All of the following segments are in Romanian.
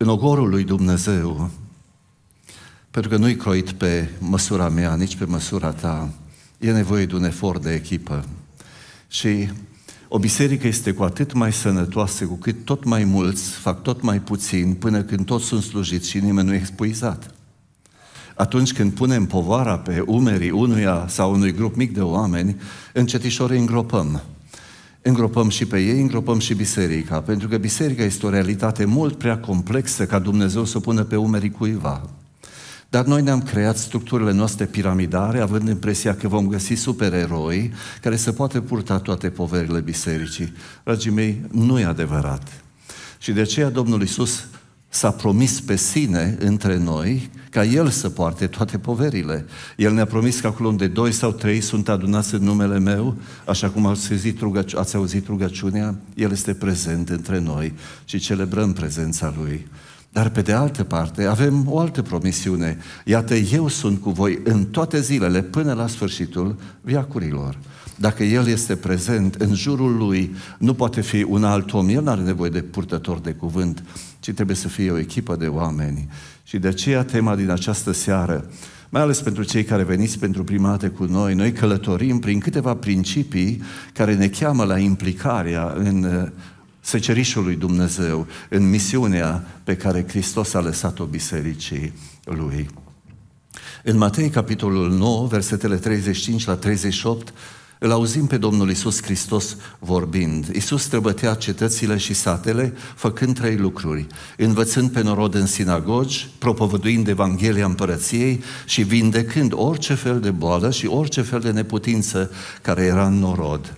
în ogorul lui Dumnezeu, pentru că nu-i croit pe măsura mea, nici pe măsura ta, e nevoie de un efort de echipă. Și o biserică este cu atât mai sănătoasă cu cât tot mai mulți fac tot mai puțin până când toți sunt slujiți și nimeni nu e expuizat. Atunci când punem povara pe umerii unuia sau unui grup mic de oameni, încetișor îi îngropăm îngropăm și pe ei, îngropăm și biserica, pentru că biserica este o realitate mult prea complexă ca Dumnezeu să o pună pe umerii cuiva. Dar noi ne-am creat structurile noastre piramidare, având impresia că vom găsi supereroi care să poată purta toate poverile bisericii. Dragii mei, nu e adevărat. Și de aceea Domnul Iisus s-a promis pe sine între noi ca El să poarte toate poverile. El ne-a promis că acolo unde doi sau trei sunt adunați în numele meu, așa cum ați auzit, rugăci- ați auzit rugăciunea, El este prezent între noi și celebrăm prezența Lui. Dar pe de altă parte avem o altă promisiune. Iată, eu sunt cu voi în toate zilele până la sfârșitul viacurilor. Dacă El este prezent în jurul Lui, nu poate fi un alt om. El nu are nevoie de purtător de cuvânt ci trebuie să fie o echipă de oameni. Și de aceea tema din această seară, mai ales pentru cei care veniți pentru prima dată cu noi, noi călătorim prin câteva principii care ne cheamă la implicarea în uh, secerișul lui Dumnezeu, în misiunea pe care Hristos a lăsat-o bisericii lui. În Matei, capitolul 9, versetele 35 la 38, îl auzim pe Domnul Isus Hristos vorbind. Isus străbătea cetățile și satele făcând trei lucruri, învățând pe norod în sinagogi, propovăduind Evanghelia împărăției și vindecând orice fel de boală și orice fel de neputință care era în norod.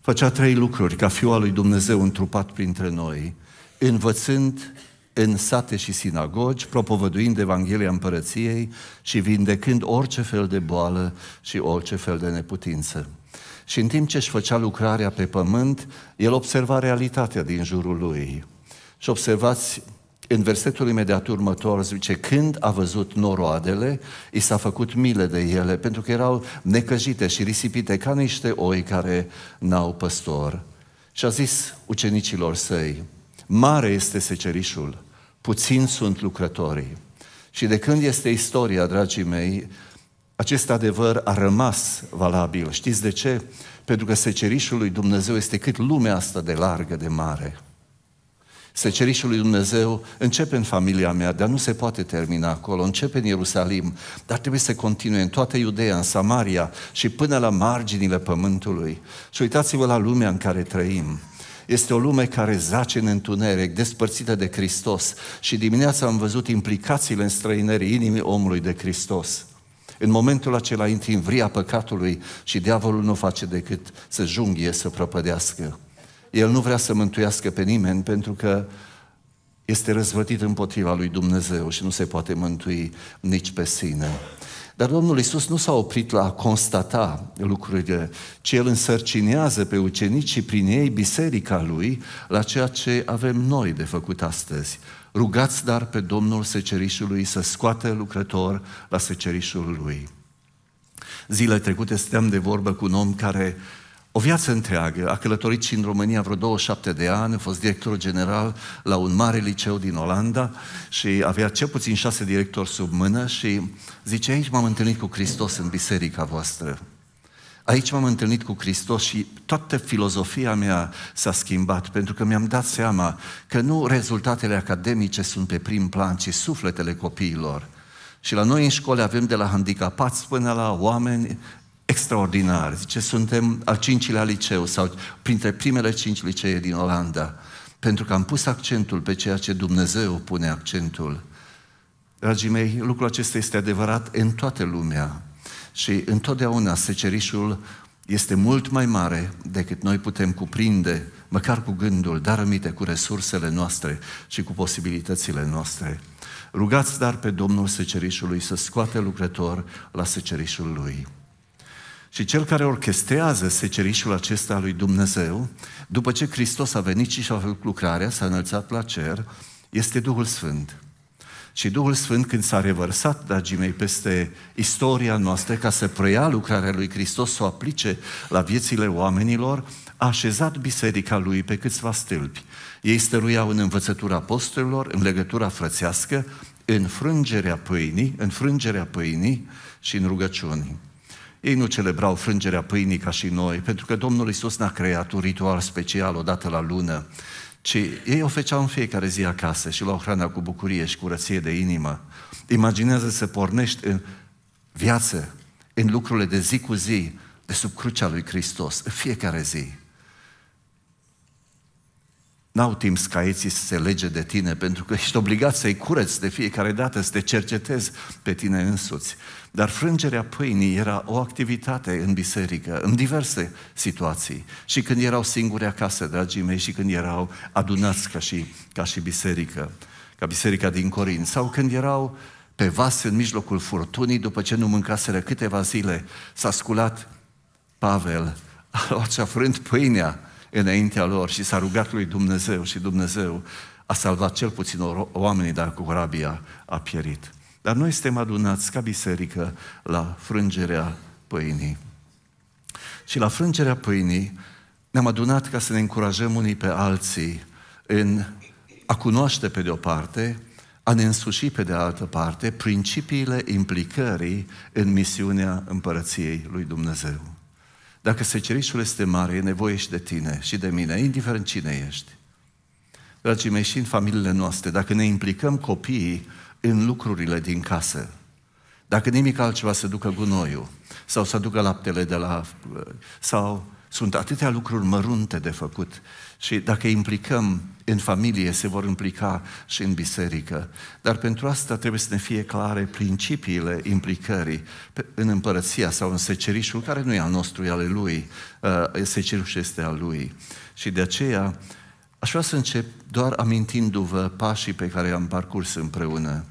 Făcea trei lucruri ca Fiul al lui Dumnezeu întrupat printre noi, învățând în sate și sinagogi, propovăduind Evanghelia Împărăției și vindecând orice fel de boală și orice fel de neputință. Și în timp ce își făcea lucrarea pe pământ, el observa realitatea din jurul lui. Și observați, în versetul imediat următor zice, când a văzut noroadele, i s-a făcut mile de ele, pentru că erau necăjite și risipite ca niște oi care n-au păstor. Și a zis ucenicilor săi, Mare este secerișul, puțin sunt lucrătorii. Și de când este istoria, dragii mei, acest adevăr a rămas valabil. Știți de ce? Pentru că secerișul lui Dumnezeu este cât lumea asta de largă, de mare. Secerișul lui Dumnezeu începe în familia mea, dar nu se poate termina acolo. Începe în Ierusalim, dar trebuie să continue în toată Iudeea, în Samaria și până la marginile pământului. Și uitați-vă la lumea în care trăim. Este o lume care zace în întuneric, despărțită de Hristos. Și dimineața am văzut implicațiile în străinării inimii omului de Hristos. În momentul acela intri în vria păcatului și diavolul nu face decât să junghie, să prăpădească. El nu vrea să mântuiască pe nimeni pentru că este răzvătit împotriva lui Dumnezeu și nu se poate mântui nici pe sine. Dar Domnul Isus nu s-a oprit la a constata lucrurile, ci El însărcinează pe ucenicii prin ei biserica Lui la ceea ce avem noi de făcut astăzi. Rugați dar pe Domnul secerișului să scoate lucrător la secerișul Lui. Zile trecute stăm de vorbă cu un om care o viață întreagă, a călătorit și în România vreo 27 de ani, a fost director general la un mare liceu din Olanda și avea cel puțin șase directori sub mână și zice, aici m-am întâlnit cu Hristos în biserica voastră. Aici m-am întâlnit cu Hristos și toată filozofia mea s-a schimbat, pentru că mi-am dat seama că nu rezultatele academice sunt pe prim plan, ci sufletele copiilor. Și la noi în școli avem de la handicapați până la oameni extraordinar. Zice, suntem al cincilea liceu sau printre primele cinci licee din Olanda, pentru că am pus accentul pe ceea ce Dumnezeu pune accentul. Dragii mei, lucrul acesta este adevărat în toată lumea și întotdeauna secerișul este mult mai mare decât noi putem cuprinde, măcar cu gândul, dar aminte, cu resursele noastre și cu posibilitățile noastre. Rugați dar pe Domnul secerișului să scoate lucrător la secerișul lui. Și cel care orchestrează secerișul acesta lui Dumnezeu, după ce Hristos a venit și și-a făcut lucrarea, s-a înălțat la cer, este Duhul Sfânt. Și Duhul Sfânt, când s-a revărsat, dragii mei, peste istoria noastră, ca să preia lucrarea lui Hristos, să o aplice la viețile oamenilor, a așezat biserica lui pe câțiva stâlpi. Ei stăruiau în învățătura apostolilor, în legătura frățească, în frângerea pâinii, în frângerea pâinii și în rugăciunii. Ei nu celebrau frângerea pâinii ca și noi, pentru că Domnul Isus n-a creat un ritual special odată la lună, ci ei o făceau în fiecare zi acasă și luau hrana cu bucurie și curăție de inimă. Imaginează să pornești în viață, în lucrurile de zi cu zi, de sub crucea lui Hristos, în fiecare zi. N-au timp scaieții să se lege de tine, pentru că ești obligat să-i cureți de fiecare dată, să te cercetezi pe tine însuți. Dar frângerea pâinii era o activitate în biserică, în diverse situații. Și când erau singuri acasă, dragii mei, și când erau adunați ca și, ca și biserică, ca biserica din Corin, sau când erau pe vase în mijlocul furtunii, după ce nu mâncaseră câteva zile, s-a sculat Pavel, a luat și-a frânt pâinea, înaintea lor și s-a rugat lui Dumnezeu și Dumnezeu a salvat cel puțin oamenii dacă corabia a pierit. Dar noi suntem adunați ca biserică la frângerea pâinii. Și la frângerea pâinii ne-am adunat ca să ne încurajăm unii pe alții în a cunoaște pe de o parte, a ne însuși pe de altă parte principiile implicării în misiunea împărăției lui Dumnezeu. Dacă secerișul este mare, e nevoie și de tine și de mine, indiferent cine ești. Dragii mei, și în familiile noastre, dacă ne implicăm copiii în lucrurile din casă, dacă nimic altceva se ducă gunoiul, sau să ducă laptele de la... sau sunt atâtea lucruri mărunte de făcut și dacă implicăm în familie, se vor implica și în biserică. Dar pentru asta trebuie să ne fie clare principiile implicării în împărăția sau în secerișul, care nu e al nostru, e al lui. Uh, secerișul este al lui. Și de aceea aș vrea să încep doar amintindu-vă pașii pe care am parcurs împreună.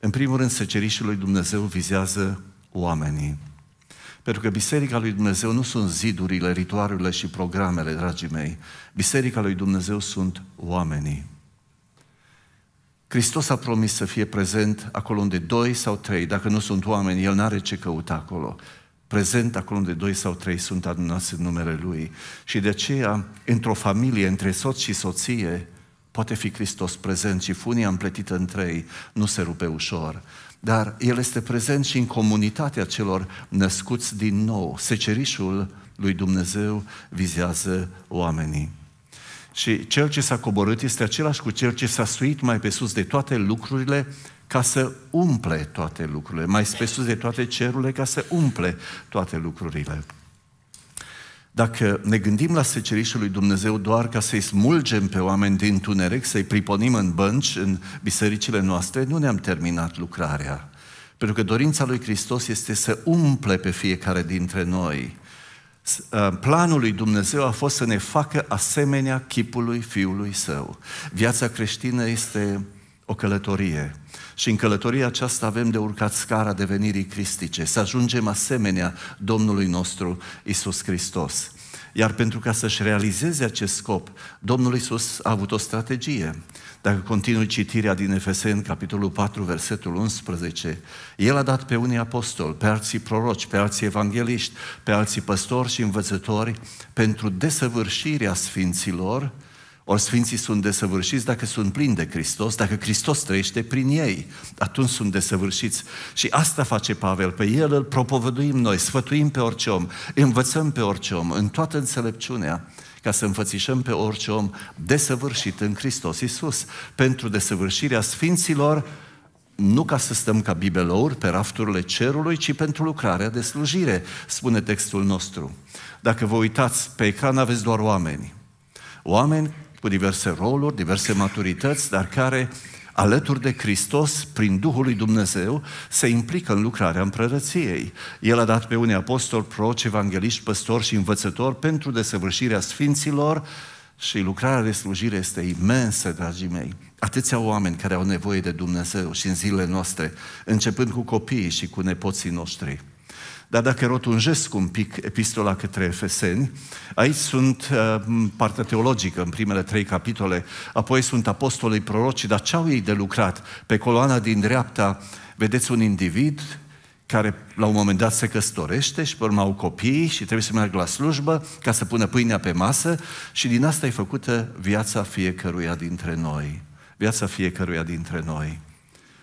În primul rând, secerișul lui Dumnezeu vizează oamenii. Pentru că Biserica lui Dumnezeu nu sunt zidurile, ritualurile și programele, dragii mei. Biserica lui Dumnezeu sunt oamenii. Hristos a promis să fie prezent acolo unde doi sau trei, dacă nu sunt oameni, El n-are ce căuta acolo. Prezent acolo unde doi sau trei sunt adunați în numele Lui. Și de aceea, într-o familie, între soț și soție, poate fi Hristos prezent și funia împletită în trei nu se rupe ușor dar El este prezent și în comunitatea celor născuți din nou. Secerișul lui Dumnezeu vizează oamenii. Și cel ce s-a coborât este același cu cel ce s-a suit mai pe sus de toate lucrurile ca să umple toate lucrurile, mai pe sus de toate cerurile ca să umple toate lucrurile. Dacă ne gândim la secerișul lui Dumnezeu doar ca să-i smulgem pe oameni din tuneric, să-i priponim în bănci, în bisericile noastre, nu ne-am terminat lucrarea. Pentru că dorința lui Hristos este să umple pe fiecare dintre noi. Uh, planul lui Dumnezeu a fost să ne facă asemenea chipului Fiului Său. Viața creștină este o călătorie. Și în călătoria aceasta avem de urcat scara devenirii cristice, să ajungem asemenea Domnului nostru Isus Hristos. Iar pentru ca să-și realizeze acest scop, Domnul Isus a avut o strategie. Dacă continui citirea din Efeseni, capitolul 4, versetul 11, El a dat pe unii apostoli, pe alții proroci, pe alții evangeliști, pe alții păstori și învățători pentru desăvârșirea sfinților, ori sfinții sunt desăvârșiți dacă sunt plini de Hristos, dacă Hristos trăiește prin ei, atunci sunt desăvârșiți. Și asta face Pavel, pe el îl propovăduim noi, sfătuim pe orice om, învățăm pe orice om, în toată înțelepciunea, ca să înfățișăm pe orice om desăvârșit în Hristos Iisus, pentru desăvârșirea sfinților, nu ca să stăm ca bibelouri pe rafturile cerului, ci pentru lucrarea de slujire, spune textul nostru. Dacă vă uitați pe ecran, aveți doar oameni. Oameni cu diverse roluri, diverse maturități, dar care, alături de Hristos, prin Duhul lui Dumnezeu, se implică în lucrarea împărăției. El a dat pe unii apostoli, proci, evangeliști, păstori și învățători pentru desăvârșirea sfinților și lucrarea de slujire este imensă, dragii mei. Atâția oameni care au nevoie de Dumnezeu și în zilele noastre, începând cu copiii și cu nepoții noștri. Dar dacă rotunjesc un pic epistola către Efeseni, aici sunt uh, partea teologică în primele trei capitole, apoi sunt apostolii proroci, dar ce au ei de lucrat? Pe coloana din dreapta vedeți un individ care la un moment dat se căstorește și pe urmă au copii și trebuie să meargă la slujbă ca să pună pâinea pe masă și din asta e făcută viața fiecăruia dintre noi. Viața fiecăruia dintre noi.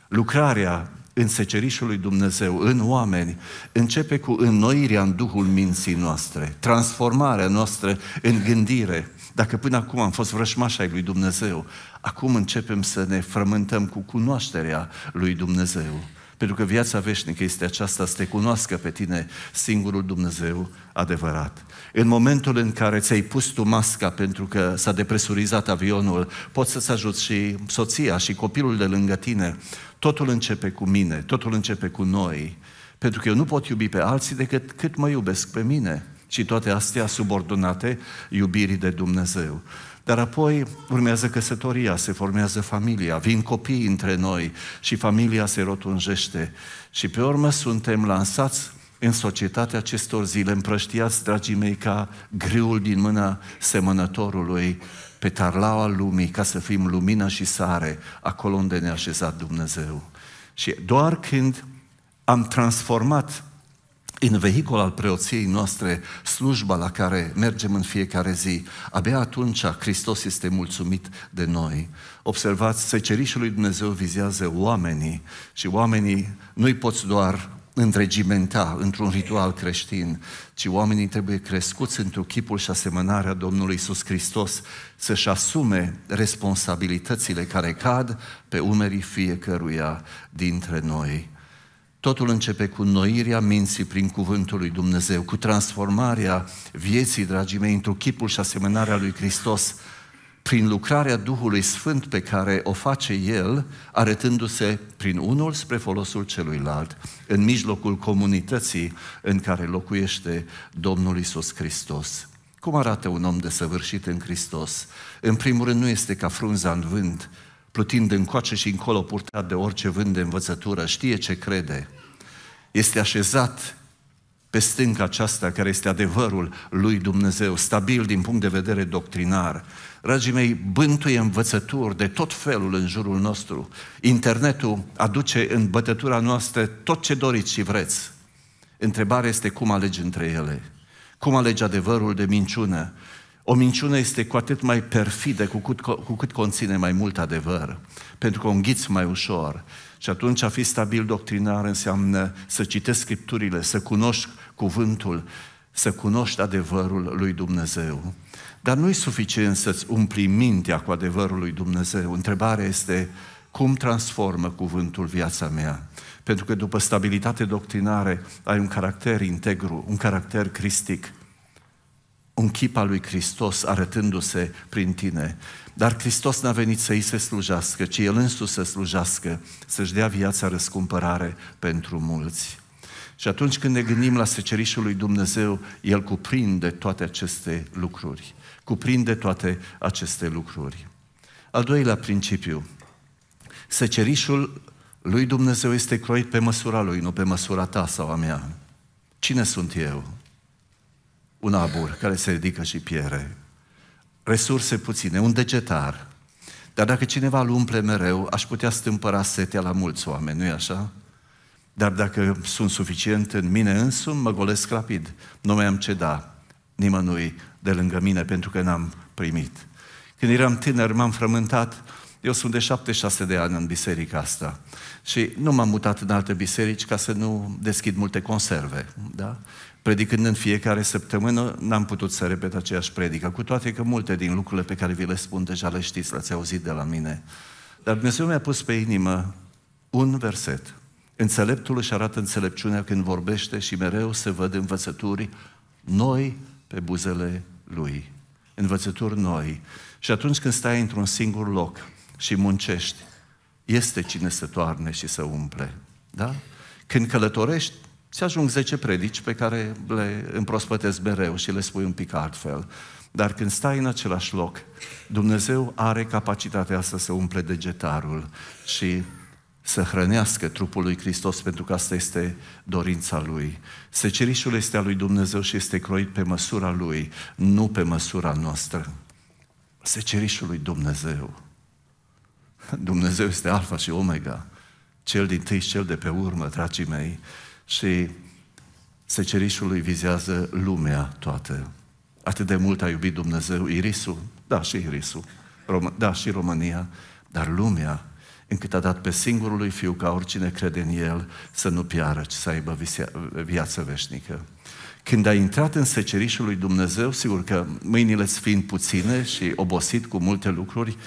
Lucrarea în secerișul lui Dumnezeu, în oameni, începe cu înnoirea în duhul minții noastre, transformarea noastră în gândire. Dacă până acum am fost vrășmași ai lui Dumnezeu, acum începem să ne frământăm cu cunoașterea lui Dumnezeu. Pentru că viața veșnică este aceasta, să te cunoască pe tine singurul Dumnezeu adevărat. În momentul în care ți-ai pus tu masca pentru că s-a depresurizat avionul, poți să-ți ajuți și soția și copilul de lângă tine Totul începe cu mine, totul începe cu noi, pentru că eu nu pot iubi pe alții decât cât mă iubesc pe mine. Și toate astea subordonate iubirii de Dumnezeu. Dar apoi urmează căsătoria, se formează familia, vin copii între noi și familia se rotunjește. Și pe urmă suntem lansați în societatea acestor zile, împrăștiați, dragii mei, ca greul din mâna semănătorului pe tarlaua lumii ca să fim lumina și sare acolo unde ne-a așezat Dumnezeu. Și doar când am transformat în vehicul al preoției noastre slujba la care mergem în fiecare zi, abia atunci Hristos este mulțumit de noi. Observați, secerișul lui Dumnezeu vizează oamenii și oamenii nu-i poți doar întregimenta într-un ritual creștin, ci oamenii trebuie crescuți într chipul și asemănarea Domnului Isus Hristos să-și asume responsabilitățile care cad pe umerii fiecăruia dintre noi. Totul începe cu noirea minții prin cuvântul lui Dumnezeu, cu transformarea vieții, dragii mei, într chipul și asemănarea lui Hristos, prin lucrarea Duhului Sfânt pe care o face El, arătându-se prin unul spre folosul celuilalt, în mijlocul comunității în care locuiește Domnul Isus Hristos. Cum arată un om desăvârșit în Hristos? În primul rând nu este ca frunza în vânt, plutind încoace și încolo purtat de orice vânt de învățătură, știe ce crede. Este așezat pe stânca aceasta care este adevărul lui Dumnezeu, stabil din punct de vedere doctrinar dragii mei, bântuie învățături de tot felul în jurul nostru. Internetul aduce în bătătura noastră tot ce doriți și vreți. Întrebarea este cum alegi între ele. Cum alegi adevărul de minciună? O minciună este cu atât mai perfidă cu cât, cu cât conține mai mult adevăr, pentru că o înghiți mai ușor. Și atunci a fi stabil doctrinar înseamnă să citești scripturile, să cunoști cuvântul, să cunoști adevărul lui Dumnezeu. Dar nu e suficient să-ți umpli mintea cu adevărul lui Dumnezeu. Întrebarea este cum transformă cuvântul viața mea? Pentru că după stabilitate doctrinare ai un caracter integru, un caracter cristic, un chip al lui Hristos arătându-se prin tine. Dar Hristos n-a venit să îi se slujească, ci El însuși să slujească, să-și dea viața răscumpărare pentru mulți. Și atunci când ne gândim la secerișul lui Dumnezeu, El cuprinde toate aceste lucruri cuprinde toate aceste lucruri. Al doilea principiu, secerișul lui Dumnezeu este croit pe măsura lui, nu pe măsura ta sau a mea. Cine sunt eu? Un abur care se ridică și piere. Resurse puține, un degetar. Dar dacă cineva îl umple mereu, aș putea stâmpăra setea la mulți oameni, nu-i așa? Dar dacă sunt suficient în mine însumi, mă golesc rapid. Nu mai am ce da nimănui de lângă mine pentru că n-am primit. Când eram tânăr, m-am frământat. Eu sunt de 76 de ani în biserica asta și nu m-am mutat în alte biserici ca să nu deschid multe conserve. Da? Predicând în fiecare săptămână, n-am putut să repet aceeași predică, cu toate că multe din lucrurile pe care vi le spun deja le știți, le-ați auzit de la mine. Dar Dumnezeu mi-a pus pe inimă un verset. Înțeleptul își arată înțelepciunea când vorbește și mereu se văd învățături noi pe buzele Lui, învățături noi. Și atunci când stai într-un singur loc și muncești, este cine să toarne și să umple. Da? Când călătorești, ți ajung 10 predici pe care le împrospătezi mereu și le spui un pic altfel. Dar când stai în același loc, Dumnezeu are capacitatea să se umple degetarul și să hrănească trupul lui Hristos, pentru că asta este dorința lui. Secerișul este al lui Dumnezeu și este croit pe măsura lui, nu pe măsura noastră. Secerișul lui Dumnezeu. Dumnezeu este alfa și omega, cel din tâi și cel de pe urmă, dragii mei, și secerișul lui vizează lumea toată. Atât de mult a iubit Dumnezeu irisul, da, și irisul, Rom- da, și România, dar lumea încât a dat pe singurul lui Fiu ca oricine crede în El să nu piară, ci să aibă viață veșnică. Când ai intrat în secerișul lui Dumnezeu, sigur că mâinile îți fiind puține și obosit cu multe lucruri,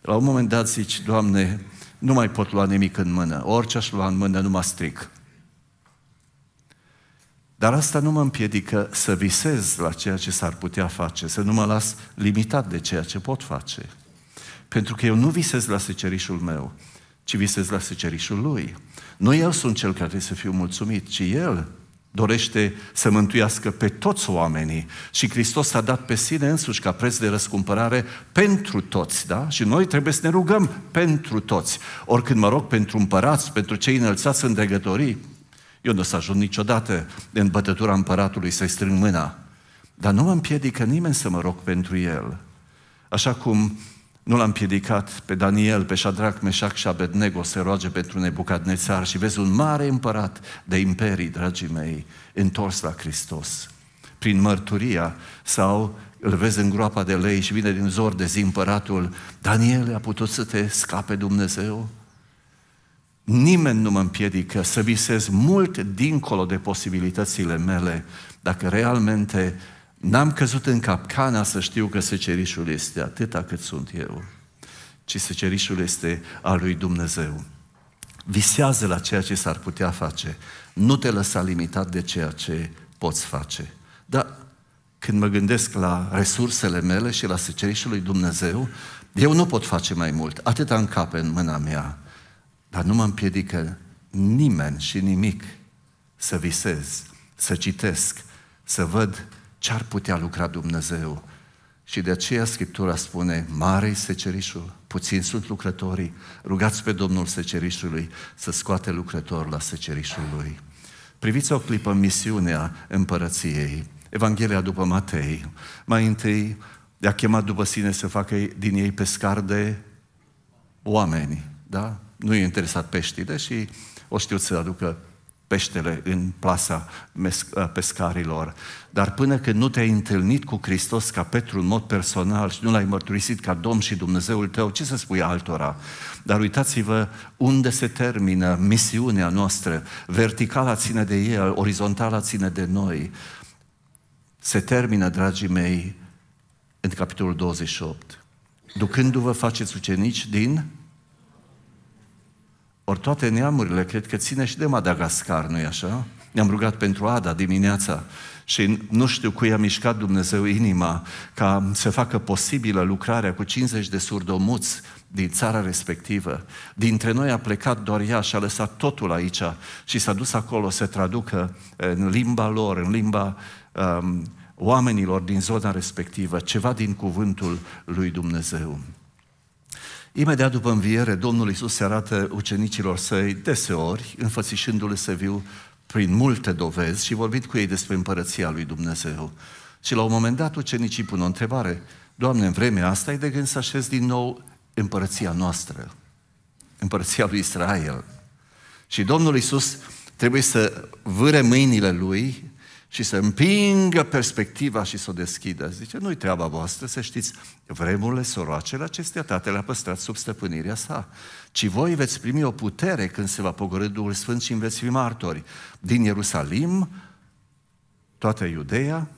la un moment dat zici, Doamne, nu mai pot lua nimic în mână, orice aș lua în mână, nu mă stric. Dar asta nu mă împiedică să visez la ceea ce s-ar putea face, să nu mă las limitat de ceea ce pot face. Pentru că eu nu visez la secerișul meu, ci visez la secerișul lui. Nu eu sunt cel care trebuie să fiu mulțumit, ci el dorește să mântuiască pe toți oamenii și Hristos a dat pe sine însuși ca preț de răscumpărare pentru toți, da? Și noi trebuie să ne rugăm pentru toți. Oricând mă rog pentru împărați, pentru cei înălțați în dregătorii, eu nu o să ajung niciodată în bătătura împăratului să-i strâng mâna, dar nu mă împiedică nimeni să mă rog pentru el. Așa cum nu l-am piedicat pe Daniel, pe Shadrach, Meșac și Abednego să roage pentru Nebucadnețar și vezi un mare împărat de imperii, dragii mei, întors la Hristos. Prin mărturia sau îl vezi în groapa de lei și vine din zor de zi împăratul, Daniel a putut să te scape Dumnezeu? Nimeni nu mă împiedică să visez mult dincolo de posibilitățile mele dacă realmente N-am căzut în capcana să știu că secerișul este atâta cât sunt eu, ci secerișul este al lui Dumnezeu. Visează la ceea ce s-ar putea face. Nu te lăsa limitat de ceea ce poți face. Dar când mă gândesc la resursele mele și la secerișul lui Dumnezeu, eu nu pot face mai mult, atâta în cap în mâna mea, dar nu mă împiedică nimeni și nimic să visez, să citesc, să văd ce ar putea lucra Dumnezeu. Și de aceea Scriptura spune, mare este secerișul, puțin sunt lucrătorii, rugați pe Domnul secerișului să scoate lucrător la secerișul lui. Priviți o clipă misiunea împărăției, Evanghelia după Matei. Mai întâi i-a chemat după sine să facă din ei pescar de oameni, da? Nu e interesat peștile și o știu să aducă peștele în plasa pescarilor. Dar până când nu te-ai întâlnit cu Hristos ca Petru în mod personal și nu l-ai mărturisit ca Domn și Dumnezeul tău, ce să spui altora? Dar uitați-vă unde se termină misiunea noastră. Verticala ține de el, orizontala ține de noi. Se termină, dragii mei, în capitolul 28. Ducându-vă faceți ucenici din ori toate neamurile, cred că ține și de Madagascar, nu-i așa? Ne-am rugat pentru Ada dimineața și nu știu cui a mișcat Dumnezeu inima ca să facă posibilă lucrarea cu 50 de surdomuți din țara respectivă. Dintre noi a plecat doar ea și a lăsat totul aici și s-a dus acolo să traducă în limba lor, în limba um, oamenilor din zona respectivă, ceva din cuvântul lui Dumnezeu. Imediat după înviere, Domnul Iisus se arată ucenicilor săi deseori, înfățișându-le să viu prin multe dovezi și vorbind cu ei despre împărăția lui Dumnezeu. Și la un moment dat ucenicii pun o întrebare, Doamne, în vremea asta e de gând să așezi din nou împărăția noastră, împărăția lui Israel. Și Domnul Iisus trebuie să vâre mâinile lui și să împingă perspectiva și să o deschidă. Zice, nu-i treaba voastră să știți, vremurile soroacele acestea tatăl le-a păstrat sub stăpânirea sa. Ci voi veți primi o putere când se va pogorâ Duhul Sfânt și veți fi martori. Din Ierusalim, toată Iudeea,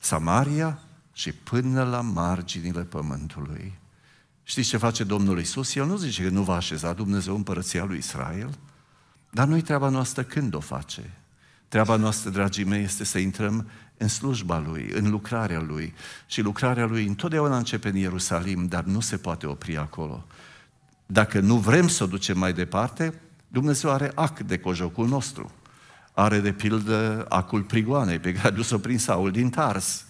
Samaria și până la marginile pământului. Știți ce face Domnul Isus? El nu zice că nu va așeza Dumnezeu împărăția lui Israel, dar nu-i treaba noastră când o face Treaba noastră, dragii mei, este să intrăm în slujba Lui, în lucrarea Lui. Și lucrarea Lui întotdeauna începe în Ierusalim, dar nu se poate opri acolo. Dacă nu vrem să o ducem mai departe, Dumnezeu are ac de cojocul nostru. Are de pildă acul prigoanei pe care a dus-o prin Saul din Tars.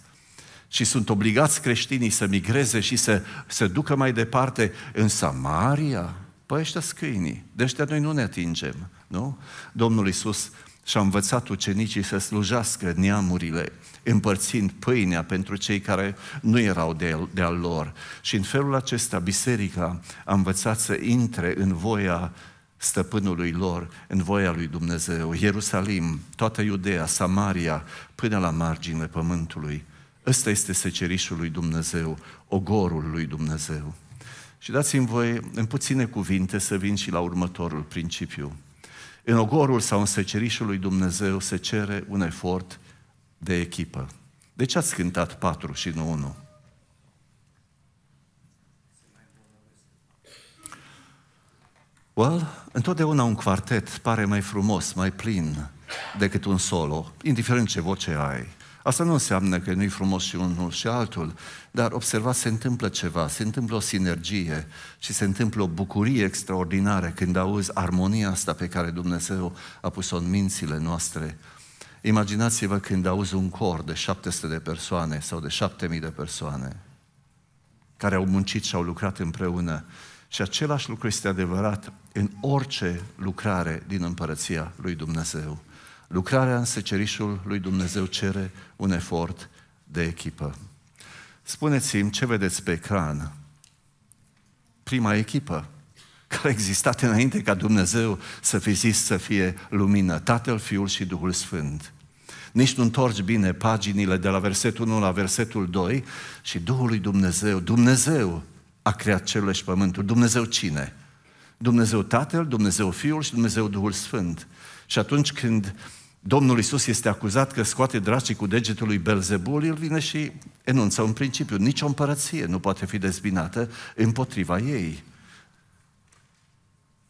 Și sunt obligați creștinii să migreze și să se ducă mai departe în Samaria. Păi ăștia scâinii, de ăștia noi nu ne atingem, nu? Domnul Iisus și-a învățat ucenicii să slujească neamurile, împărțind pâinea pentru cei care nu erau de, de al lor. Și în felul acesta, biserica a învățat să intre în voia stăpânului lor, în voia lui Dumnezeu. Ierusalim, toată Iudea, Samaria, până la marginile pământului. Ăsta este secerișul lui Dumnezeu, ogorul lui Dumnezeu. Și dați-mi voi, în puține cuvinte, să vin și la următorul principiu. În ogorul sau în secerișul lui Dumnezeu se cere un efort de echipă. De ce ați cântat 4 și nu 1? Well, întotdeauna un quartet pare mai frumos, mai plin decât un solo, indiferent ce voce ai. Asta nu înseamnă că nu-i frumos și unul și altul, dar observați, se întâmplă ceva, se întâmplă o sinergie și se întâmplă o bucurie extraordinară când auzi armonia asta pe care Dumnezeu a pus-o în mințile noastre. Imaginați-vă când auzi un cor de 700 de persoane sau de 7000 de persoane care au muncit și au lucrat împreună. Și același lucru este adevărat în orice lucrare din împărăția lui Dumnezeu. Lucrarea în secerișul lui Dumnezeu cere un efort de echipă. Spuneți-mi ce vedeți pe ecran. Prima echipă care a existat înainte ca Dumnezeu să fi zis să fie lumină, Tatăl, Fiul și Duhul Sfânt. Nici nu întorci bine paginile de la versetul 1 la versetul 2 și Duhul lui Dumnezeu, Dumnezeu a creat cerul și pământul. Dumnezeu cine? Dumnezeu Tatăl, Dumnezeu Fiul și Dumnezeu Duhul Sfânt. Și atunci când Domnul Isus este acuzat că scoate dracii cu degetul lui Belzebul, el vine și enunță un principiu. Nici o împărăție nu poate fi dezbinată împotriva ei.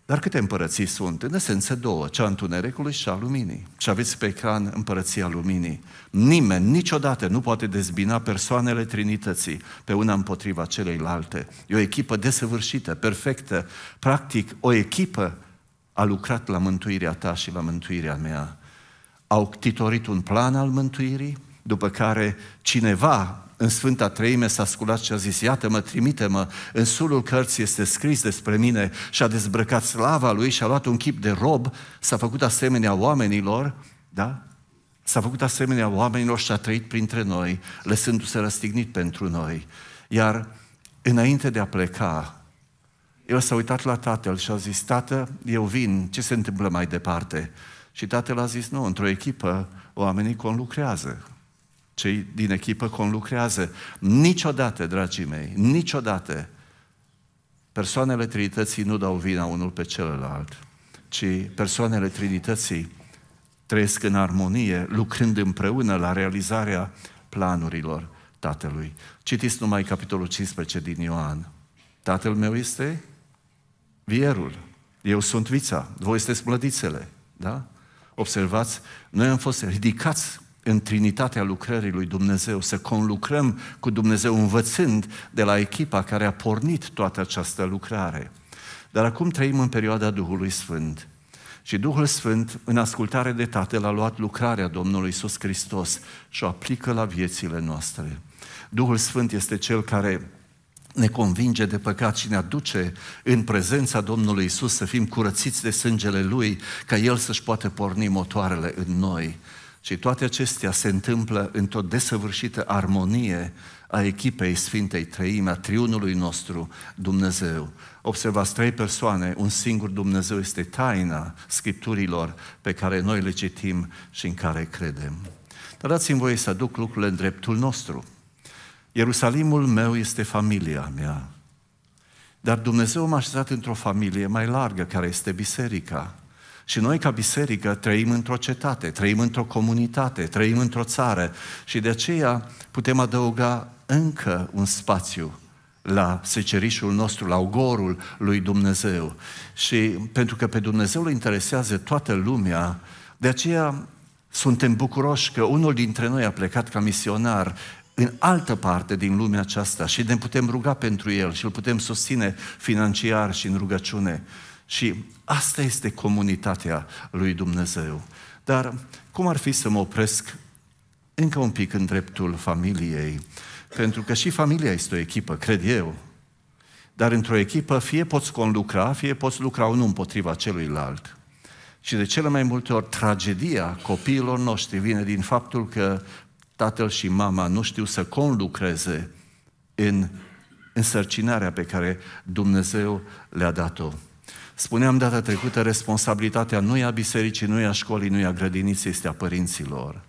Dar câte împărății sunt? În esență două, cea întunericului și a luminii. Și aveți pe ecran împărăția luminii. Nimeni niciodată nu poate dezbina persoanele Trinității pe una împotriva celeilalte. E o echipă desăvârșită, perfectă. Practic, o echipă a lucrat la mântuirea ta și la mântuirea mea au titorit un plan al mântuirii, după care cineva în Sfânta Treime s-a sculat și a zis, iată-mă, trimite-mă, în sulul cărții este scris despre mine și a dezbrăcat slava lui și a luat un chip de rob, s-a făcut asemenea oamenilor, da? S-a făcut asemenea oamenilor și a trăit printre noi, lăsându-se răstignit pentru noi. Iar înainte de a pleca, el s-a uitat la tatăl și a zis, tată, eu vin, ce se întâmplă mai departe? Și tatăl a zis, nu, într-o echipă oamenii conlucrează. Cei din echipă conlucrează. Niciodată, dragii mei, niciodată persoanele Trinității nu dau vina unul pe celălalt, ci persoanele Trinității trăiesc în armonie, lucrând împreună la realizarea planurilor Tatălui. Citiți numai capitolul 15 din Ioan. Tatăl meu este vierul, eu sunt vița, voi sunteți mlădițele, da? Observați, noi am fost ridicați în trinitatea lucrării lui Dumnezeu, să conlucrăm cu Dumnezeu învățând de la echipa care a pornit toată această lucrare. Dar acum trăim în perioada Duhului Sfânt. Și Duhul Sfânt, în ascultare de Tatăl, a luat lucrarea Domnului Iisus Hristos și o aplică la viețile noastre. Duhul Sfânt este Cel care ne convinge de păcat și ne aduce în prezența Domnului Isus să fim curățiți de sângele Lui, ca El să-și poată porni motoarele în noi. Și toate acestea se întâmplă într-o desăvârșită armonie a echipei Sfintei Trăime, a triunului nostru Dumnezeu. Observați trei persoane, un singur Dumnezeu este taina scripturilor pe care noi le citim și în care credem. Dar dați-mi voie să aduc lucrurile în dreptul nostru. Ierusalimul meu este familia mea. Dar Dumnezeu m-a așezat într-o familie mai largă, care este biserica. Și noi, ca biserică, trăim într-o cetate, trăim într-o comunitate, trăim într-o țară. Și de aceea putem adăuga încă un spațiu la secerișul nostru, la ogorul lui Dumnezeu. Și pentru că pe Dumnezeu îl interesează toată lumea, de aceea suntem bucuroși că unul dintre noi a plecat ca misionar în altă parte din lumea aceasta și ne putem ruga pentru el și îl putem susține financiar și în rugăciune. Și asta este comunitatea lui Dumnezeu. Dar cum ar fi să mă opresc încă un pic în dreptul familiei? Pentru că și familia este o echipă, cred eu. Dar într-o echipă fie poți conlucra, fie poți lucra unul împotriva celuilalt. Și de cele mai multe ori tragedia copiilor noștri vine din faptul că tatăl și mama nu știu să conlucreze în însărcinarea pe care Dumnezeu le-a dat-o. Spuneam data trecută, responsabilitatea nu e a bisericii, nu e a școlii, nu e a grădiniței, este a părinților.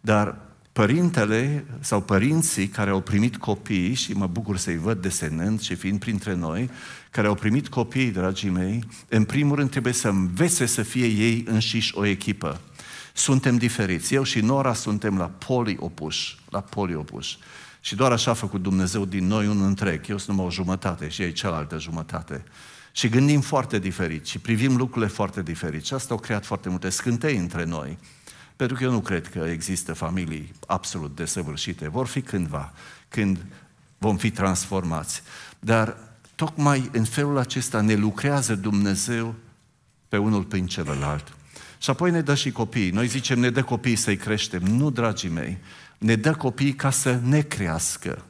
Dar părintele sau părinții care au primit copii, și mă bucur să-i văd desenând și fiind printre noi, care au primit copii, dragii mei, în primul rând trebuie să învețe să fie ei înșiși o echipă. Suntem diferiți. Eu și Nora suntem la poli opuși. La poli opuși. Și doar așa a făcut Dumnezeu din noi un întreg. Eu sunt numai o jumătate și ei cealaltă jumătate. Și gândim foarte diferit și privim lucrurile foarte diferit. Și asta au creat foarte multe scântei între noi. Pentru că eu nu cred că există familii absolut desăvârșite. Vor fi cândva, când vom fi transformați. Dar tocmai în felul acesta ne lucrează Dumnezeu pe unul prin celălalt. Și apoi ne dă și copii. Noi zicem, ne dă copii să-i creștem. Nu, dragii mei, ne dă copii ca să ne crească.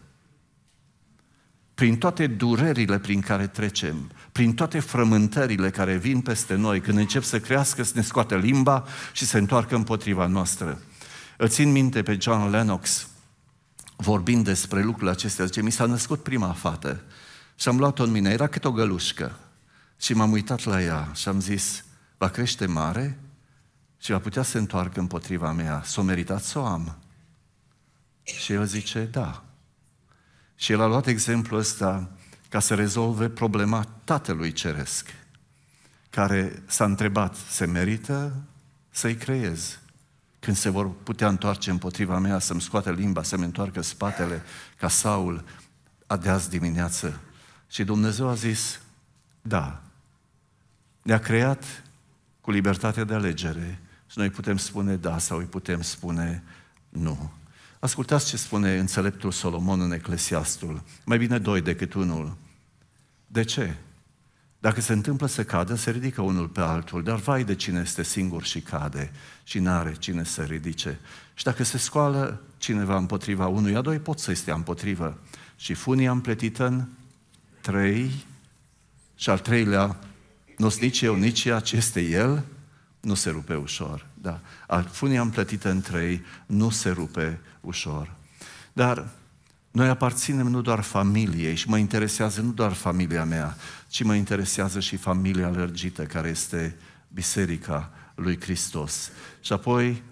Prin toate durerile prin care trecem, prin toate frământările care vin peste noi, când încep să crească, să ne scoată limba și să întoarcă împotriva noastră. Îl țin minte pe John Lennox, vorbind despre lucrurile acestea, zice, mi s-a născut prima fată și am luat-o în mine, era cât o gălușcă. Și m-am uitat la ea și am zis, va crește mare și va putea să se întoarcă împotriva mea. S-o meritat să o am. Și el zice, da. Și el a luat exemplul ăsta ca să rezolve problema Tatălui Ceresc, care s-a întrebat, se merită să-i creez? Când se vor putea întoarce împotriva mea, să-mi scoate limba, să-mi întoarcă spatele, ca Saul, adeazi dimineață. Și Dumnezeu a zis, da, ne-a creat cu libertate de alegere și noi putem spune da sau îi putem spune nu. Ascultați ce spune înțeleptul Solomon în Eclesiastul. Mai bine doi decât unul. De ce? Dacă se întâmplă să cadă, se ridică unul pe altul, dar vai de cine este singur și cade și n-are cine să ridice. Și dacă se scoală cineva împotriva unuia, doi pot să stea împotrivă. Și funia împletită în trei și al treilea, nu nici eu, nici ea, ce este el, nu se rupe ușor. Da. Funia împlătită în trei nu se rupe ușor. Dar noi aparținem nu doar familiei și mă interesează nu doar familia mea, ci mă interesează și familia lărgită care este biserica lui Hristos. Și apoi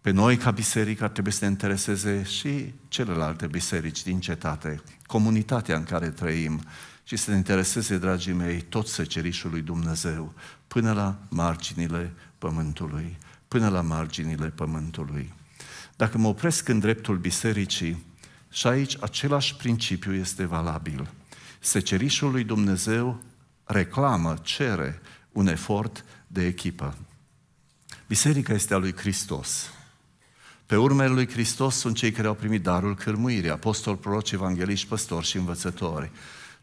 pe noi ca biserică ar trebui să ne intereseze și celelalte biserici din cetate, comunitatea în care trăim, și să ne intereseze, dragii mei, tot secerișul lui Dumnezeu, până la marginile pământului, până la marginile pământului. Dacă mă opresc în dreptul bisericii, și aici același principiu este valabil. Secerișul lui Dumnezeu reclamă, cere un efort de echipă. Biserica este a lui Hristos. Pe urmele lui Hristos sunt cei care au primit darul cărmuirii, apostol, proroci, evangeliști, păstori și învățători.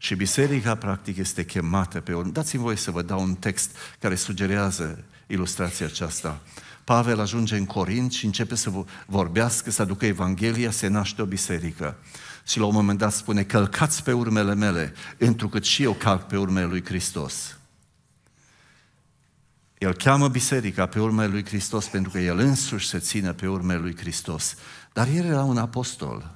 Și biserica, practic, este chemată pe urmă. Dați-mi voie să vă dau un text care sugerează ilustrația aceasta. Pavel ajunge în Corint și începe să vorbească, să aducă Evanghelia, se naște o biserică. Și la un moment dat spune, călcați pe urmele mele, întrucât și eu calc pe urmele lui Hristos. El cheamă biserica pe urmele lui Hristos pentru că el însuși se ține pe urmele lui Hristos. Dar el era un apostol,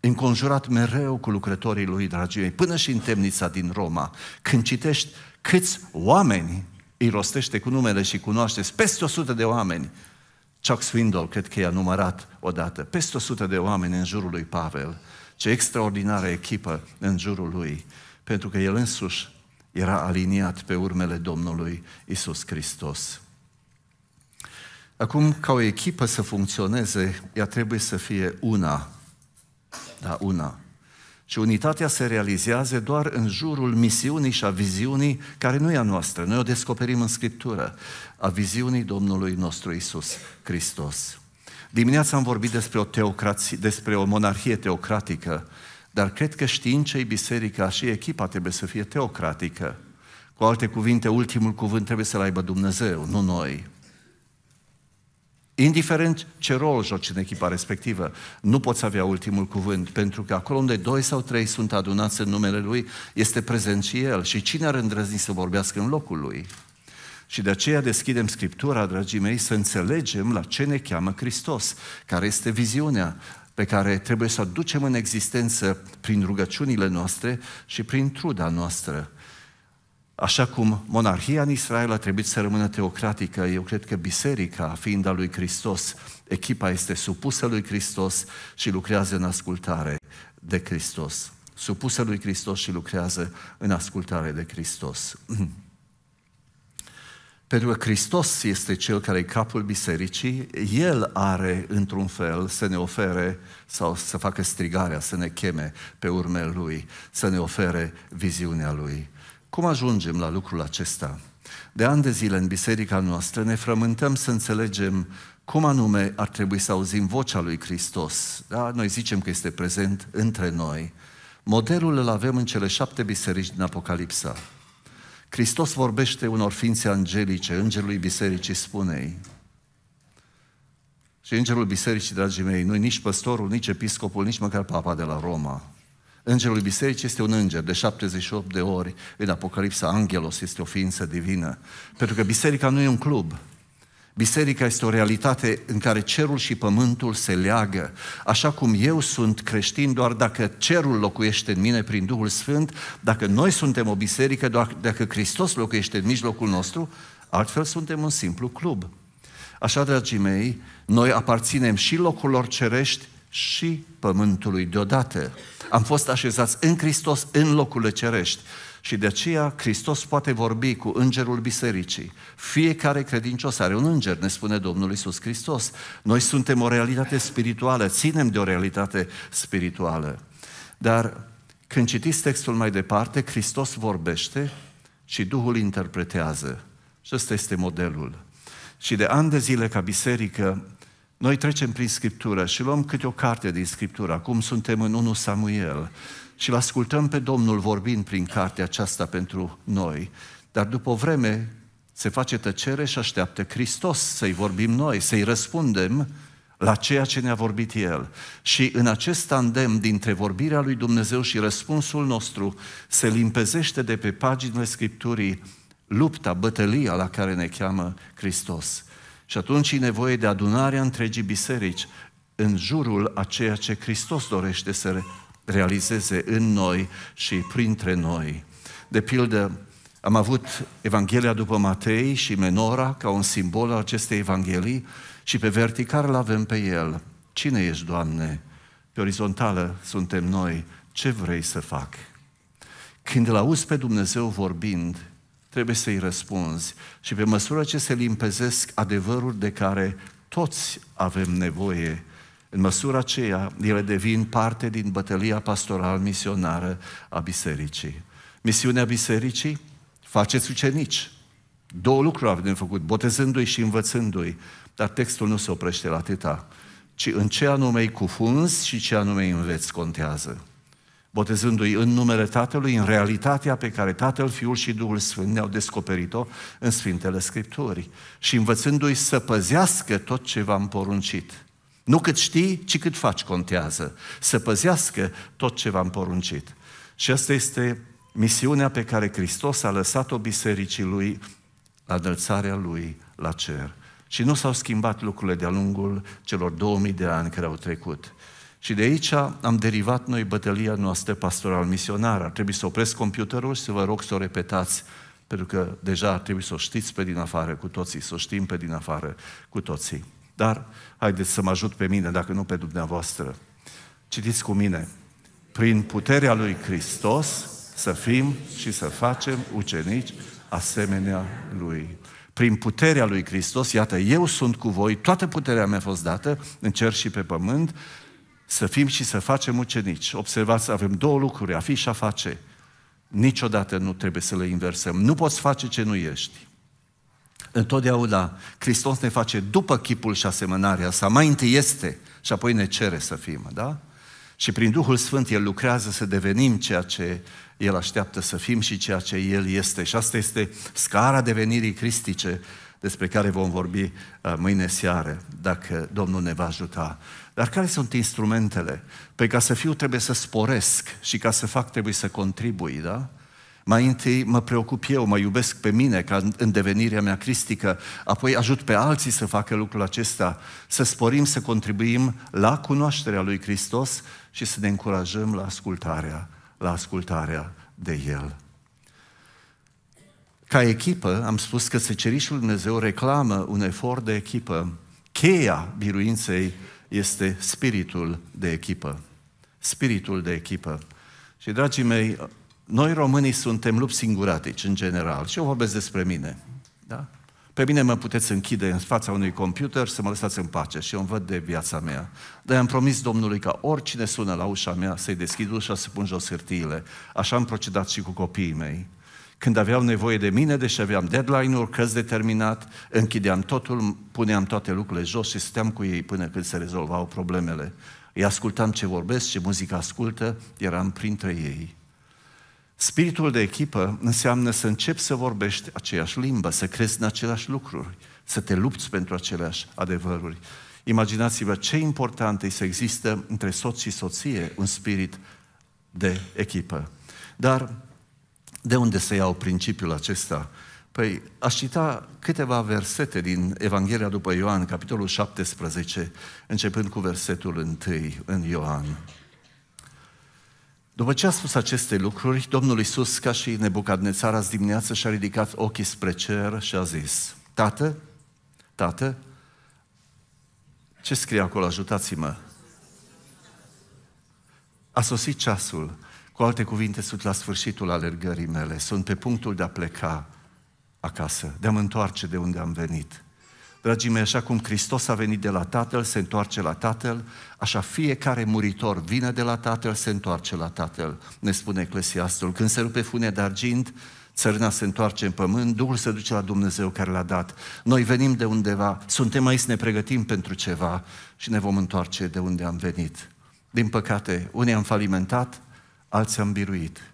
înconjurat mereu cu lucrătorii lui, dragii mei, până și în temnița din Roma, când citești câți oameni îi rostește cu numele și cunoaște, peste 100 de oameni, Chuck Swindoll, cred că i-a numărat odată, peste 100 de oameni în jurul lui Pavel, ce extraordinară echipă în jurul lui, pentru că el însuși era aliniat pe urmele Domnului Isus Hristos. Acum, ca o echipă să funcționeze, ea trebuie să fie una, dar una. Și unitatea se realizează doar în jurul misiunii și a viziunii care nu e a noastră. Noi o descoperim în Scriptură, a viziunii Domnului nostru Isus Hristos. Dimineața am vorbit despre o, teocrație, despre o monarhie teocratică, dar cred că știind ce biserica și echipa trebuie să fie teocratică. Cu alte cuvinte, ultimul cuvânt trebuie să-l aibă Dumnezeu, nu noi. Indiferent ce rol joci în echipa respectivă, nu poți avea ultimul cuvânt, pentru că acolo unde doi sau trei sunt adunați în numele Lui, este prezent și El. Și cine ar îndrăzni să vorbească în locul Lui? Și de aceea deschidem Scriptura, dragii mei, să înțelegem la ce ne cheamă Hristos, care este viziunea pe care trebuie să o ducem în existență prin rugăciunile noastre și prin truda noastră. Așa cum monarhia în Israel a trebuit să rămână teocratică, eu cred că biserica, fiind a lui Hristos, echipa este supusă lui Hristos și lucrează în ascultare de Hristos. Supusă lui Hristos și lucrează în ascultare de Hristos. Pentru că Hristos este cel care e capul bisericii, El are, într-un fel, să ne ofere sau să facă strigarea, să ne cheme pe urme Lui, să ne ofere viziunea Lui. Cum ajungem la lucrul acesta? De ani de zile în biserica noastră ne frământăm să înțelegem cum anume ar trebui să auzim vocea lui Hristos. Da? Noi zicem că este prezent între noi. Modelul îl avem în cele șapte biserici din Apocalipsa. Hristos vorbește unor ființe angelice, îngerului bisericii spune Și îngerul bisericii, dragii mei, nu nici păstorul, nici episcopul, nici măcar papa de la Roma. Îngerul bisericii este un înger, de 78 de ori în Apocalipsa Angelos este o ființă divină. Pentru că biserica nu e un club, Biserica este o realitate în care cerul și pământul se leagă. Așa cum eu sunt creștin doar dacă cerul locuiește în mine prin Duhul Sfânt, dacă noi suntem o biserică doar dacă Hristos locuiește în mijlocul nostru, altfel suntem un simplu club. Așa, dragii mei, noi aparținem și locurilor cerești și pământului deodată. Am fost așezați în Hristos în locurile cerești. Și de aceea Hristos poate vorbi cu îngerul bisericii. Fiecare credincios are un înger, ne spune Domnul Isus Hristos. Noi suntem o realitate spirituală, ținem de o realitate spirituală. Dar când citiți textul mai departe, Hristos vorbește și Duhul interpretează. Și ăsta este modelul. Și de ani de zile ca biserică noi trecem prin Scriptură și luăm câte o carte din Scriptură. Acum suntem în 1 Samuel și îl ascultăm pe Domnul vorbind prin cartea aceasta pentru noi. Dar după o vreme se face tăcere și așteaptă Hristos să-i vorbim noi, să-i răspundem la ceea ce ne-a vorbit El. Și în acest tandem dintre vorbirea lui Dumnezeu și răspunsul nostru se limpezește de pe paginile Scripturii lupta, bătălia la care ne cheamă Hristos. Și atunci e nevoie de adunarea întregii biserici în jurul a ceea ce Hristos dorește să realizeze în noi și printre noi. De pildă, am avut Evanghelia după Matei și Menora ca un simbol al acestei Evanghelii și pe vertical îl avem pe el. Cine ești, Doamne? Pe orizontală suntem noi. Ce vrei să fac? Când îl auzi pe Dumnezeu vorbind, trebuie să-i răspunzi. Și pe măsură ce se limpezesc adevăruri de care toți avem nevoie, în măsura aceea, ele devin parte din bătălia pastoral-misionară a bisericii. Misiunea bisericii? Faceți ucenici. Două lucruri avem de făcut, botezându-i și învățându-i. Dar textul nu se oprește la atâta, ci în ce anume îi cufunzi și ce anume îi înveți contează botezându-i în numele Tatălui, în realitatea pe care Tatăl, Fiul și Duhul Sfânt ne-au descoperit-o în Sfintele Scripturii și învățându-i să păzească tot ce v-am poruncit. Nu cât știi, ci cât faci contează. Să păzească tot ce v-am poruncit. Și asta este misiunea pe care Hristos a lăsat-o bisericii lui la înălțarea lui la cer. Și nu s-au schimbat lucrurile de-a lungul celor 2000 de ani care au trecut. Și de aici am derivat noi bătălia noastră pastoral-misionară. Ar trebui să opresc computerul și să vă rog să o repetați, pentru că deja ar trebui să o știți pe din afară cu toții, să o știm pe din afară cu toții. Dar haideți să mă ajut pe mine, dacă nu pe dumneavoastră. Citiți cu mine. Prin puterea lui Hristos să fim și să facem ucenici asemenea lui prin puterea lui Hristos, iată, eu sunt cu voi, toată puterea mea a fost dată în cer și pe pământ, să fim și să facem ucenici. Observați, avem două lucruri, a fi și a face. Niciodată nu trebuie să le inversăm. Nu poți face ce nu ești. Întotdeauna Hristos ne face după chipul și asemănarea sa. Mai întâi este și apoi ne cere să fim, da? Și prin Duhul Sfânt El lucrează să devenim ceea ce El așteaptă să fim și ceea ce El este. Și asta este scara devenirii cristice despre care vom vorbi uh, mâine seară, dacă Domnul ne va ajuta. Dar care sunt instrumentele? Pe păi ca să fiu trebuie să sporesc și ca să fac trebuie să contribui, da? Mai întâi mă preocup eu, mă iubesc pe mine ca în devenirea mea cristică, apoi ajut pe alții să facă lucrul acesta, să sporim, să contribuim la cunoașterea lui Hristos și să ne încurajăm la ascultarea, la ascultarea de El. Ca echipă, am spus că Secerișul Dumnezeu reclamă un efort de echipă. Cheia biruinței este spiritul de echipă. Spiritul de echipă. Și, dragii mei, noi românii suntem lupi singuratici, în general. Și eu vorbesc despre mine. Da? Pe mine mă puteți închide în fața unui computer să mă lăsați în pace și eu îmi văd de viața mea. Dar am promis Domnului că oricine sună la ușa mea să-i deschid ușa, să pun jos hârtiile. Așa am procedat și cu copiii mei. Când aveau nevoie de mine, deși aveam deadline-ul, căs de terminat, închideam totul, puneam toate lucrurile jos și stăteam cu ei până când se rezolvau problemele. Îi ascultam ce vorbesc, ce muzică ascultă, eram printre ei. Spiritul de echipă înseamnă să începi să vorbești aceeași limbă, să crezi în aceleași lucruri, să te lupți pentru aceleași adevăruri. Imaginați-vă ce important e să există între soț și soție un spirit de echipă. Dar de unde să iau principiul acesta? Păi aș cita câteva versete din Evanghelia după Ioan, capitolul 17, începând cu versetul 1 în Ioan. După ce a spus aceste lucruri, Domnul Iisus, ca și Nebucadnețar, azi dimineață și-a ridicat ochii spre cer și a zis, Tată, Tată, ce scrie acolo? Ajutați-mă! A sosit ceasul cu alte cuvinte, sunt la sfârșitul alergării mele, sunt pe punctul de a pleca acasă, de a mă întoarce de unde am venit. Dragii mei, așa cum Hristos a venit de la Tatăl, se întoarce la Tatăl, așa fiecare muritor vine de la Tatăl, se întoarce la Tatăl, ne spune Eclesiastul. Când se rupe funia de argint, țărâna se întoarce în pământ, Duhul se duce la Dumnezeu care l-a dat. Noi venim de undeva, suntem aici, ne pregătim pentru ceva și ne vom întoarce de unde am venit. Din păcate, unii am falimentat, alții am biruit.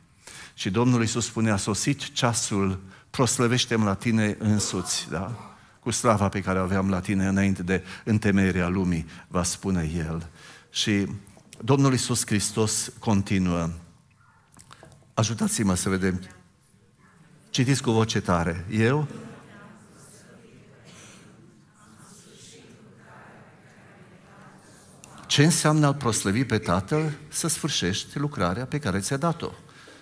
Și Domnul Iisus spune, a sosit ceasul, proslăvește la tine însuți, da? Cu slava pe care o aveam la tine înainte de întemeierea lumii, va spune El. Și Domnul Iisus Hristos continuă. Ajutați-mă să vedem. Citiți cu voce tare. Eu? Ce înseamnă al proslăvi pe Tatăl? Să sfârșești lucrarea pe care ți-a dat-o.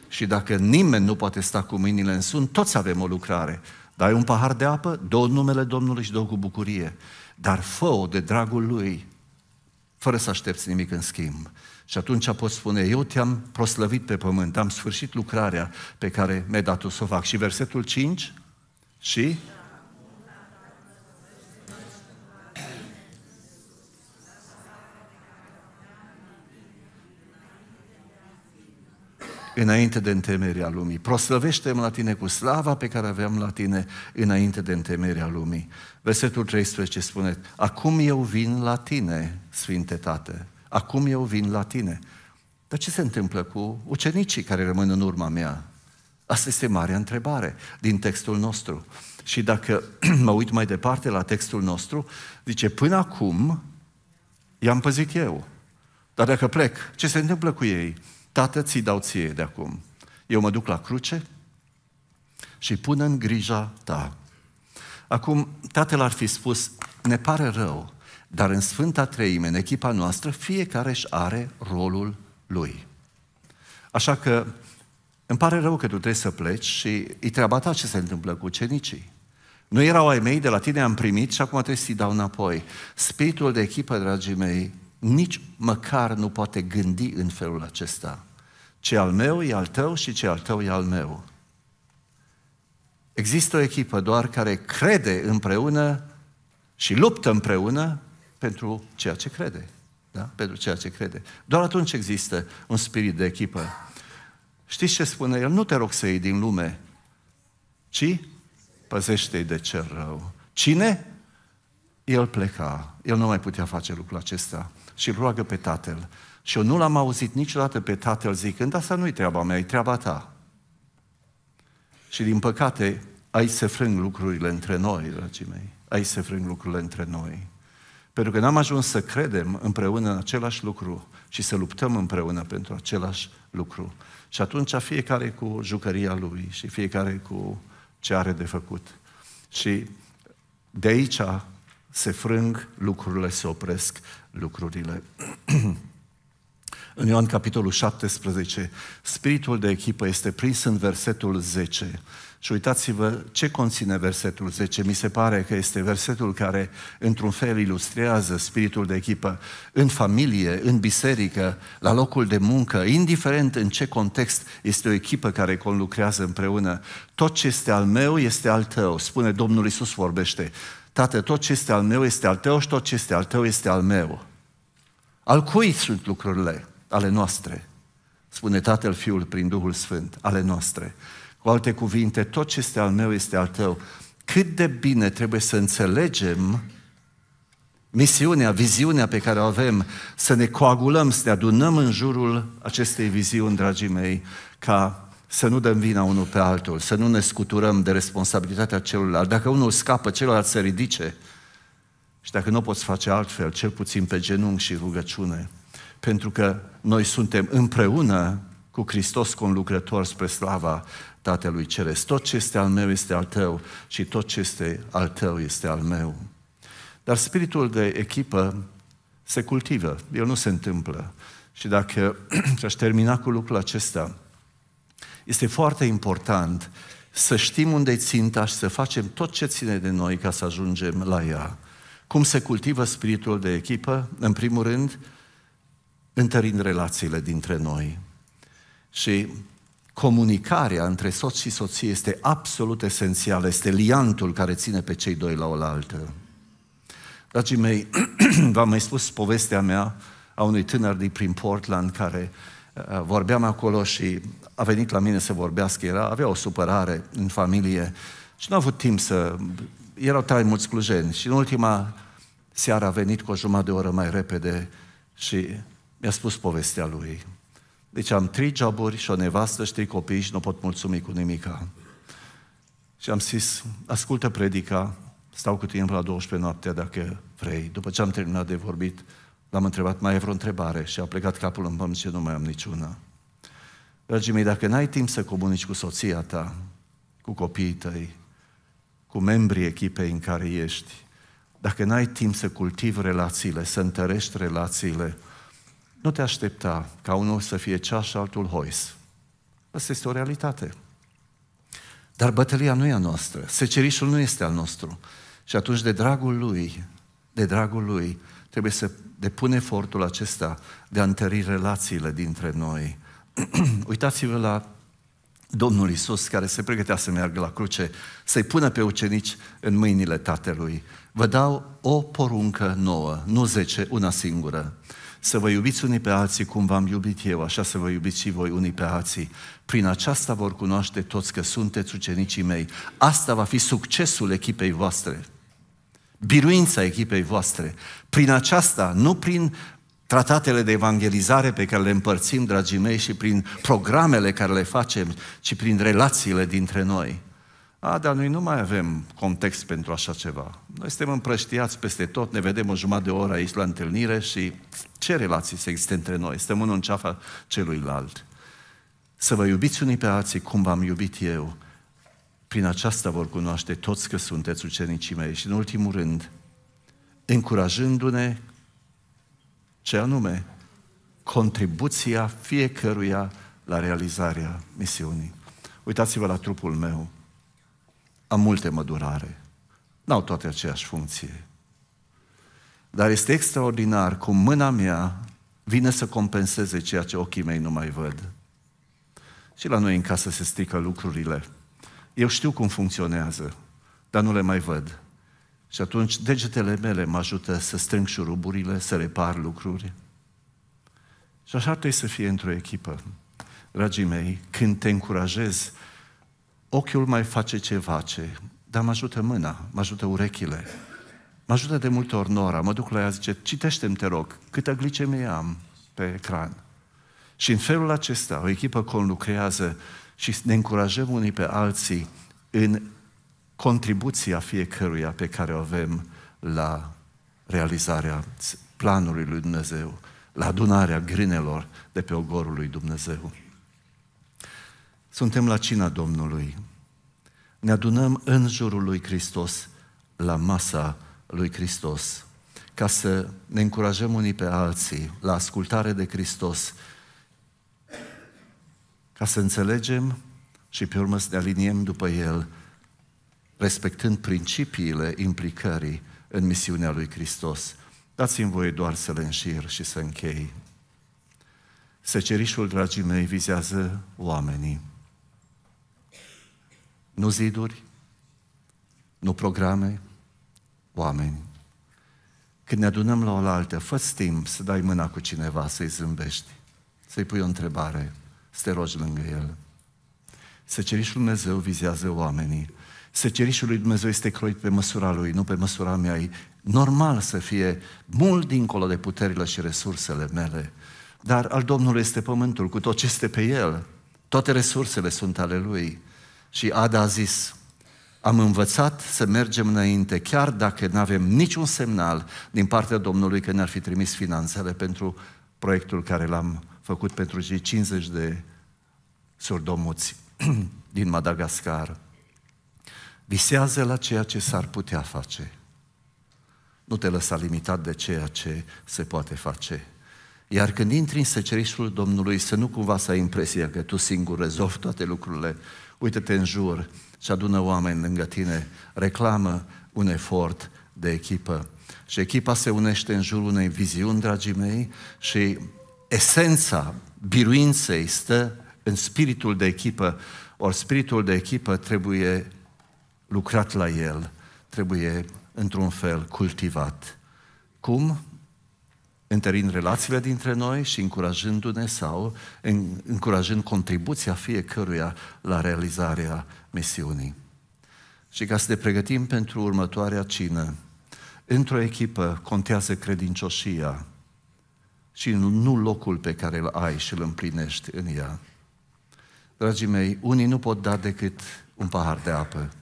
Și dacă nimeni nu poate sta cu mâinile în sun, toți avem o lucrare. Dai un pahar de apă, dă numele Domnului și dă cu bucurie. Dar fă de dragul Lui, fără să aștepți nimic în schimb. Și atunci poți spune, eu te-am proslăvit pe pământ, am sfârșit lucrarea pe care mi-ai dat-o să o fac. Și versetul 5 și înainte de întemerea lumii. proslăvește mă la tine cu slava pe care aveam la tine înainte de întemerea lumii. Versetul 13 spune, acum eu vin la tine, Sfinte Tată, acum eu vin la tine. Dar ce se întâmplă cu ucenicii care rămân în urma mea? Asta este marea întrebare din textul nostru. Și dacă mă uit mai departe la textul nostru, zice, până acum i-am păzit eu. Dar dacă plec, ce se întâmplă cu ei? Tată, ți dau ție de acum. Eu mă duc la cruce și pun în grija ta. Acum, tatăl ar fi spus, ne pare rău, dar în Sfânta Treime, în echipa noastră, fiecare își are rolul lui. Așa că îmi pare rău că tu trebuie să pleci și e treaba ta ce se întâmplă cu ucenicii. Nu erau ai mei, de la tine am primit și acum trebuie să-i dau înapoi. Spiritul de echipă, dragii mei, nici măcar nu poate gândi în felul acesta. Ce al meu e al tău și ce al tău e al meu. Există o echipă doar care crede împreună și luptă împreună pentru ceea ce crede. Da? Pentru ceea ce crede. Doar atunci există un spirit de echipă. Știți ce spune el? Nu te rog să iei din lume, ci păzește-i de cel rău. Cine? El pleca. El nu mai putea face lucrul acesta și îl roagă pe tatăl. Și eu nu l-am auzit niciodată pe tatăl zicând, asta nu-i treaba mea, e treaba ta. Și din păcate, ai să frâng lucrurile între noi, dragii mei. Ai să frâng lucrurile între noi. Pentru că n-am ajuns să credem împreună în același lucru și să luptăm împreună pentru același lucru. Și atunci fiecare cu jucăria lui și fiecare cu ce are de făcut. Și de aici se frâng, lucrurile se opresc, lucrurile. în Ioan capitolul 17, spiritul de echipă este prins în versetul 10. Și uitați-vă ce conține versetul 10. Mi se pare că este versetul care, într-un fel, ilustrează spiritul de echipă în familie, în biserică, la locul de muncă, indiferent în ce context este o echipă care conlucrează împreună. Tot ce este al meu este al tău, spune Domnul Isus vorbește. Tată, tot ce este al meu este al tău și tot ce este al tău este al meu. Al cui sunt lucrurile? Ale noastre. Spune Tatăl Fiul prin Duhul Sfânt, ale noastre. Cu alte cuvinte, tot ce este al meu este al tău. Cât de bine trebuie să înțelegem misiunea, viziunea pe care o avem, să ne coagulăm, să ne adunăm în jurul acestei viziuni, dragii mei, ca să nu dăm vina unul pe altul, să nu ne scuturăm de responsabilitatea celuilalt. Dacă unul scapă, celălalt se ridice. Și dacă nu poți face altfel, cel puțin pe genunchi și rugăciune. Pentru că noi suntem împreună cu Hristos conlucrător spre slava Tatălui Ceresc. Tot ce este al meu este al tău și tot ce este al tău este al meu. Dar spiritul de echipă se cultivă, el nu se întâmplă. Și dacă aș termina cu lucrul acesta, este foarte important să știm unde e ținta și să facem tot ce ține de noi ca să ajungem la ea. Cum se cultivă spiritul de echipă? În primul rând, întărind relațiile dintre noi. Și comunicarea între soț și soție este absolut esențială, este liantul care ține pe cei doi la oaltă. Dragii mei, v-am mai spus povestea mea a unui tânăr din prin Portland care uh, vorbeam acolo și a venit la mine să vorbească, era, avea o supărare în familie și nu a avut timp să... Erau tare mulți clujeni și în ultima seară a venit cu o jumătate de oră mai repede și mi-a spus povestea lui. Deci am trei joburi și o nevastă și trei copii și nu pot mulțumi cu nimica. Și am zis, ascultă predica, stau cu tine la 12 noaptea dacă vrei. După ce am terminat de vorbit, l-am întrebat, mai e vreo întrebare? Și a plecat capul în pământ și nu mai am niciuna. Dragii mei, dacă n-ai timp să comunici cu soția ta, cu copiii tăi, cu membrii echipei în care ești, dacă n-ai timp să cultivi relațiile, să întărești relațiile, nu te aștepta ca unul să fie ceaș și altul hois. Asta este o realitate. Dar bătălia nu e a noastră, secerișul nu este al nostru. Și atunci, de dragul lui, de dragul lui, trebuie să depune efortul acesta de a întări relațiile dintre noi. Uitați-vă la Domnul Isus care se pregătea să meargă la cruce, să-i pună pe ucenici în mâinile Tatălui. Vă dau o poruncă nouă, nu zece, una singură. Să vă iubiți unii pe alții cum v-am iubit eu, așa să vă iubiți și voi unii pe alții. Prin aceasta vor cunoaște toți că sunteți ucenicii mei. Asta va fi succesul echipei voastre, biruința echipei voastre. Prin aceasta, nu prin tratatele de evangelizare pe care le împărțim, dragii mei, și prin programele care le facem, ci prin relațiile dintre noi. A, dar noi nu mai avem context pentru așa ceva. Noi suntem împrăștiați peste tot, ne vedem o jumătate de oră aici la întâlnire și ce relații se există între noi? Suntem unul în ceafa celuilalt. Să vă iubiți unii pe alții cum v-am iubit eu. Prin aceasta vor cunoaște toți că sunteți ucenicii mei. Și în ultimul rând, încurajându-ne ce anume? Contribuția fiecăruia la realizarea misiunii. Uitați-vă la trupul meu. Am multe mădurare. N-au toate aceeași funcție. Dar este extraordinar cum mâna mea vine să compenseze ceea ce ochii mei nu mai văd. Și la noi în casă se strică lucrurile. Eu știu cum funcționează, dar nu le mai văd. Și atunci degetele mele mă ajută să strâng șuruburile, să repar lucruri. Și așa trebuie să fie într-o echipă. Dragii mei, când te încurajezi ochiul mai face ce face, dar mă ajută mâna, mă ajută urechile, mă ajută de multe ori nora, mă duc la ea, zice, citește-mi, te rog, câtă glicemie am pe ecran. Și în felul acesta, o echipă conlucrează și ne încurajăm unii pe alții în contribuția fiecăruia pe care o avem la realizarea planului lui Dumnezeu, la adunarea grinelor de pe ogorul lui Dumnezeu. Suntem la cina Domnului. Ne adunăm în jurul lui Hristos, la masa lui Hristos, ca să ne încurajăm unii pe alții la ascultare de Hristos, ca să înțelegem și pe urmă să ne aliniem după El, respectând principiile implicării în misiunea lui Hristos. Dați-mi voie doar să le înșir și să închei. Secerișul, dragii mei, vizează oamenii. Nu ziduri, nu programe, oameni. Când ne adunăm la oaltă, fă timp să dai mâna cu cineva, să-i zâmbești, să-i pui o întrebare, să te rogi lângă el. Secerișul lui Dumnezeu vizează oamenii. Secerișul lui Dumnezeu este croit pe măsura lui, nu pe măsura mea. E normal să fie mult dincolo de puterile și resursele mele. Dar al Domnului este pământul, cu tot ce este pe el. Toate resursele sunt ale lui. Și Ada a zis, am învățat să mergem înainte, chiar dacă nu avem niciun semnal din partea Domnului că ne-ar fi trimis finanțele pentru proiectul care l-am făcut pentru cei 50 de surdomuți din Madagascar. Visează la ceea ce s-ar putea face. Nu te lăsa limitat de ceea ce se poate face. Iar când intri în secerișul Domnului, să nu cumva să ai impresia că tu singur rezolvi toate lucrurile, uită-te în jur și adună oameni lângă tine, reclamă un efort de echipă. Și echipa se unește în jurul unei viziuni, dragii mei, și esența biruinței stă în spiritul de echipă. Ori spiritul de echipă trebuie lucrat la el, trebuie într-un fel cultivat. Cum? întărind relațiile dintre noi și încurajându-ne sau în, încurajând contribuția fiecăruia la realizarea misiunii. Și ca să ne pregătim pentru următoarea cină, într-o echipă contează credincioșia și nu locul pe care îl ai și îl împlinești în ea. Dragii mei, unii nu pot da decât un pahar de apă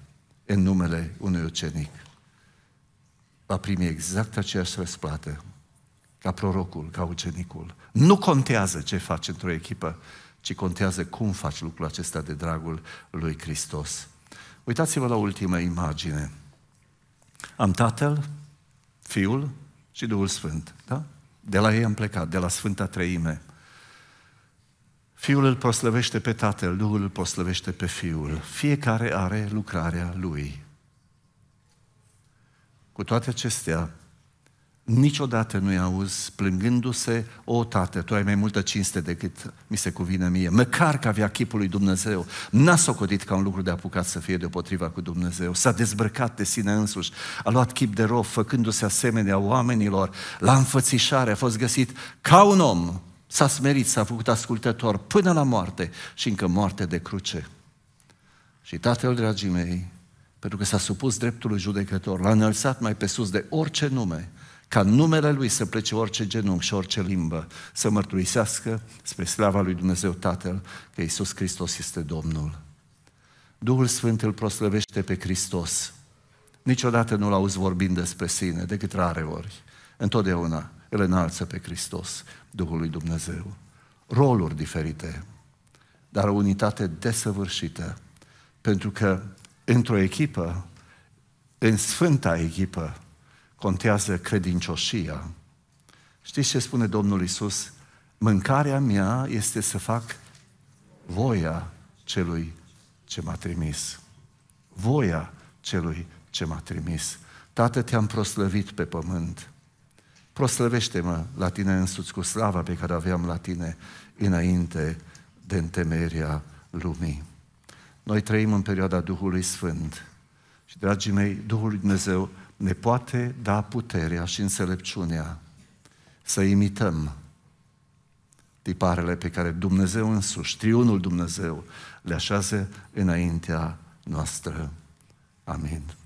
în numele unui ucenic. Va primi exact aceeași răsplată, ca prorocul, ca ucenicul. Nu contează ce faci într-o echipă, ci contează cum faci lucrul acesta de dragul lui Hristos. Uitați-vă la ultima imagine. Am Tatăl, Fiul și Duhul Sfânt. Da? De la ei am plecat, de la Sfânta Treime. Fiul îl proslăvește pe Tatăl, Duhul îl proslăvește pe Fiul. Fiecare are lucrarea lui. Cu toate acestea, niciodată nu-i auzi plângându-se, o, tată, tu ai mai multă cinste decât mi se cuvine mie, măcar că avea chipul lui Dumnezeu, n-a socotit ca un lucru de apucat să fie deopotriva cu Dumnezeu, s-a dezbrăcat de sine însuși, a luat chip de rof, făcându-se asemenea oamenilor, la înfățișare a fost găsit ca un om, s-a smerit, s-a făcut ascultător până la moarte și încă moarte de cruce. Și tatăl, dragii mei, pentru că s-a supus dreptului judecător, l-a înălțat mai pe sus de orice nume, ca numele Lui să plece orice genunchi și orice limbă, să mărturisească spre slava Lui Dumnezeu Tatăl că Isus Hristos este Domnul. Duhul Sfânt îl proslăvește pe Hristos. Niciodată nu-L auzi vorbind despre sine, decât rare ori. Întotdeauna îl înalță pe Hristos, Duhul lui Dumnezeu. Roluri diferite, dar o unitate desăvârșită. Pentru că într-o echipă, în sfânta echipă, contează credincioșia. Știți ce spune Domnul Isus? Mâncarea mea este să fac voia celui ce m-a trimis. Voia celui ce m-a trimis. Tată, te-am proslăvit pe pământ. Proslăvește-mă la tine însuți cu slava pe care aveam la tine înainte de întemeierea lumii. Noi trăim în perioada Duhului Sfânt și, dragii mei, Duhul Dumnezeu ne poate da puterea și înțelepciunea să imităm tiparele pe care Dumnezeu însuși, triunul Dumnezeu, le așează înaintea noastră. Amin.